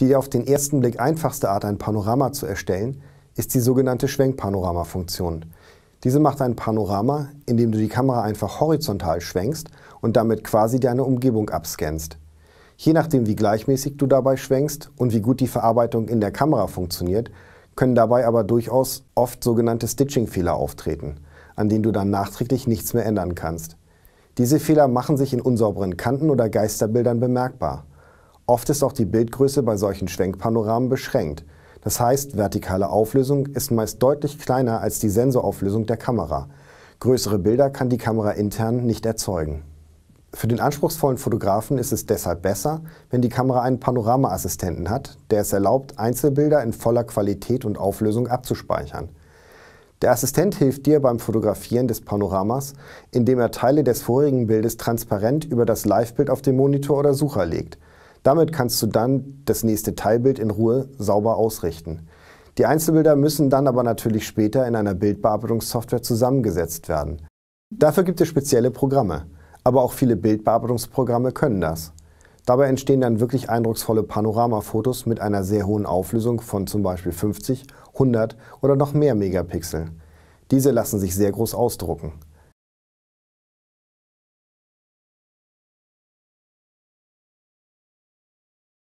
Die auf den ersten Blick einfachste Art, ein Panorama zu erstellen, ist die sogenannte Schwenkpanorama-Funktion. Diese macht ein Panorama, indem du die Kamera einfach horizontal schwenkst und damit quasi deine Umgebung abscannst. Je nachdem, wie gleichmäßig du dabei schwenkst und wie gut die Verarbeitung in der Kamera funktioniert, können dabei aber durchaus oft sogenannte Stitching-Fehler auftreten, an denen du dann nachträglich nichts mehr ändern kannst. Diese Fehler machen sich in unsauberen Kanten oder Geisterbildern bemerkbar. Oft ist auch die Bildgröße bei solchen Schwenkpanoramen beschränkt. Das heißt, vertikale Auflösung ist meist deutlich kleiner als die Sensorauflösung der Kamera. Größere Bilder kann die Kamera intern nicht erzeugen. Für den anspruchsvollen Fotografen ist es deshalb besser, wenn die Kamera einen Panoramaassistenten hat, der es erlaubt, Einzelbilder in voller Qualität und Auflösung abzuspeichern. Der Assistent hilft dir beim Fotografieren des Panoramas, indem er Teile des vorigen Bildes transparent über das Livebild auf dem Monitor oder Sucher legt. Damit kannst du dann das nächste Teilbild in Ruhe sauber ausrichten. Die Einzelbilder müssen dann aber natürlich später in einer Bildbearbeitungssoftware zusammengesetzt werden. Dafür gibt es spezielle Programme, aber auch viele Bildbearbeitungsprogramme können das. Dabei entstehen dann wirklich eindrucksvolle Panoramafotos mit einer sehr hohen Auflösung von zum Beispiel 50, 100 oder noch mehr Megapixel. Diese lassen sich sehr groß ausdrucken.